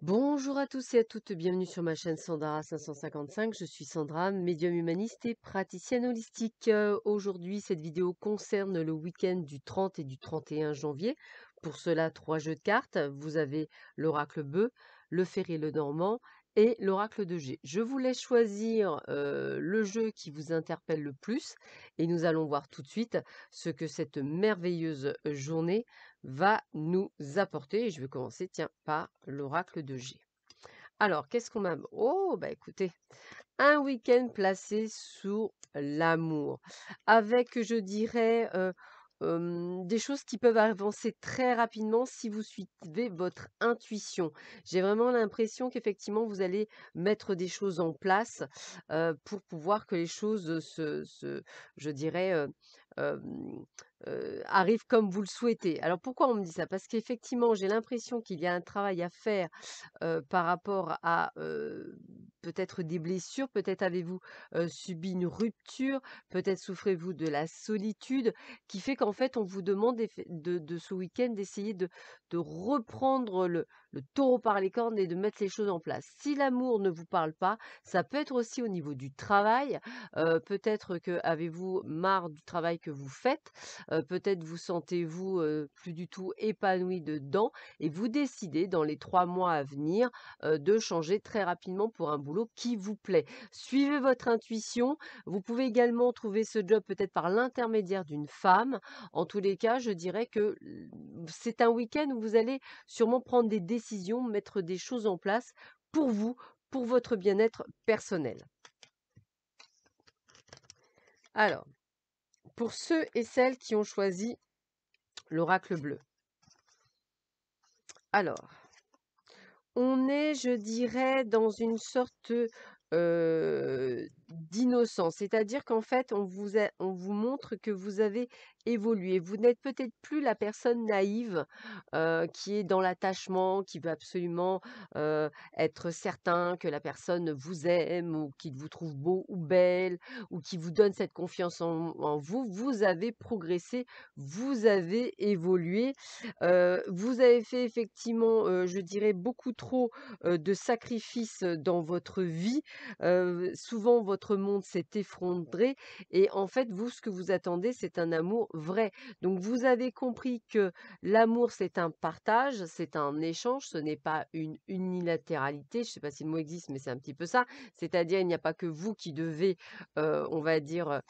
Bonjour à tous et à toutes, bienvenue sur ma chaîne Sandra 555, je suis Sandra, médium humaniste et praticienne holistique. Euh, aujourd'hui, cette vidéo concerne le week-end du 30 et du 31 janvier. Pour cela, trois jeux de cartes, vous avez l'oracle bœuf, le et le normand et l'oracle de G. Je voulais choisir le jeu qui vous interpelle le plus et nous allons voir tout de suite ce que cette merveilleuse journée va nous apporter. Et je vais commencer tiens, par l'oracle de G. Alors, qu'est-ce qu'on m'a... Oh, bah écoutez, un week-end placé sous l'amour, avec, je dirais, des choses qui peuvent avancer très rapidement si vous suivez votre intuition. J'ai vraiment l'impression qu'effectivement, vous allez mettre des choses en place pour pouvoir que les choses se je dirais, arrive comme vous le souhaitez. Alors pourquoi on me dit ça Parce qu'effectivement, j'ai l'impression qu'il y a un travail à faire par rapport à peut-être des blessures, peut-être avez-vous subi une rupture, peut-être souffrez-vous de la solitude, qui fait qu'en fait, on vous demande de, ce week-end d'essayer de, de reprendre le, le taureau par les cornes et de mettre les choses en place. Si l'amour ne vous parle pas, ça peut être aussi au niveau du travail. Euh, peut-être que avez-vous marre du travail que vous faites. Euh, peut-être vous sentez-vous euh, plus du tout épanoui dedans et vous décidez dans les trois mois à venir de changer très rapidement pour un boulot qui vous plaît. Suivez votre intuition. Vous pouvez également trouver ce job peut-être par l'intermédiaire d'une femme. En tous les cas, je dirais que c'est un week-end où vous allez sûrement prendre des décisions mettre des choses en place pour vous, pour votre bien-être personnel. Alors, pour ceux et celles qui ont choisi l'oracle bleu. Alors, on est, je dirais, dans une sorte euh, d'innocence. C'est-à-dire qu'en fait, on vous, on vous montre que vous avez évolué. Vous n'êtes peut-être plus la personne naïve qui est dans l'attachement, qui veut absolument être certain que la personne vous aime ou qu'il vous trouve beau ou belle ou qui vous donne cette confiance en, vous. Vous avez progressé, vous avez évolué. vous avez fait effectivement, je dirais, beaucoup trop de sacrifices dans votre vie. souvent, votre votre monde s'est effondré et en fait vous ce que vous attendez c'est un amour vrai. Donc vous avez compris que l'amour c'est un partage, c'est un échange, ce n'est pas une unilatéralité, je sais pas si le mot existe mais c'est un petit peu ça, c'est-à-dire il n'y a pas que vous qui devez, euh, on va dire,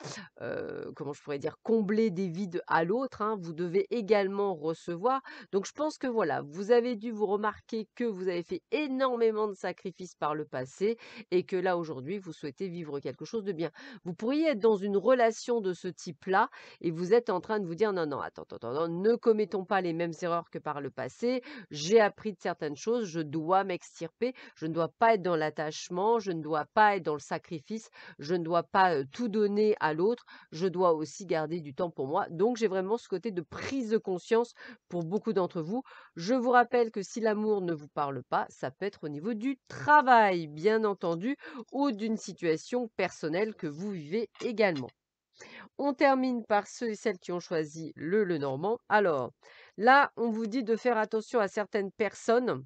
euh, comment je pourrais dire, combler des vides à l'autre, hein. vous devez également recevoir. Donc je pense que voilà, vous avez dû vous remarquer que vous avez fait énormément de sacrifices par le passé et que là aujourd'hui vous souhaitez vivre quelque chose de bien. Vous pourriez être dans une relation de ce type-là et vous êtes en train de vous dire non, non, attends, attends, attends ne commettons pas les mêmes erreurs que par le passé. J'ai appris de certaines choses, je dois m'extirper, je ne dois pas être dans l'attachement, je ne dois pas être dans le sacrifice, je ne dois pas tout donner à l'autre, je dois aussi garder du temps pour moi. Donc j'ai vraiment ce côté de prise de conscience pour beaucoup d'entre vous. Je vous rappelle que si l'amour ne vous parle pas, ça peut être au niveau du travail, bien entendu, ou d'une situation personnel que vous vivez également. On termine par ceux et celles qui ont choisi le le normand. Alors, là, on vous dit de faire attention à certaines personnes.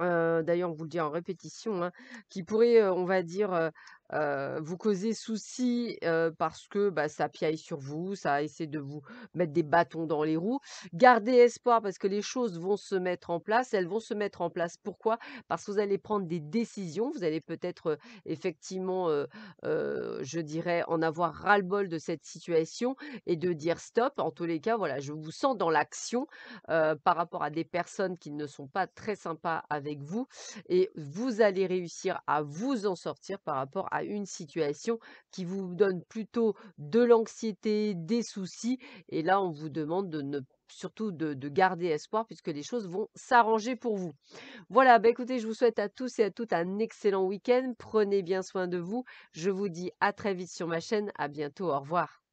Euh, d'ailleurs, on vous le dit en répétition, hein, qui pourraient, euh, on va dire, euh, euh, vous causez souci euh, parce que bah, ça piaille sur vous, ça essaie de vous mettre des bâtons dans les roues. Gardez espoir parce que les choses vont se mettre en place. Elles vont se mettre en place. Pourquoi Parce que vous allez prendre des décisions. Vous allez peut-être euh, effectivement, je dirais, en avoir ras-le-bol de cette situation et de dire stop. En tous les cas, voilà, je vous sens dans l'action par rapport à des personnes qui ne sont pas très sympas avec vous et vous allez réussir à vous en sortir par rapport à à une situation qui vous donne plutôt de l'anxiété, des soucis. Et là, on vous demande de ne surtout de, garder espoir puisque les choses vont s'arranger pour vous. Voilà, bah, écoutez, je vous souhaite à tous et à toutes un excellent week-end. Prenez bien soin de vous. Je vous dis à très vite sur ma chaîne. À bientôt. Au revoir.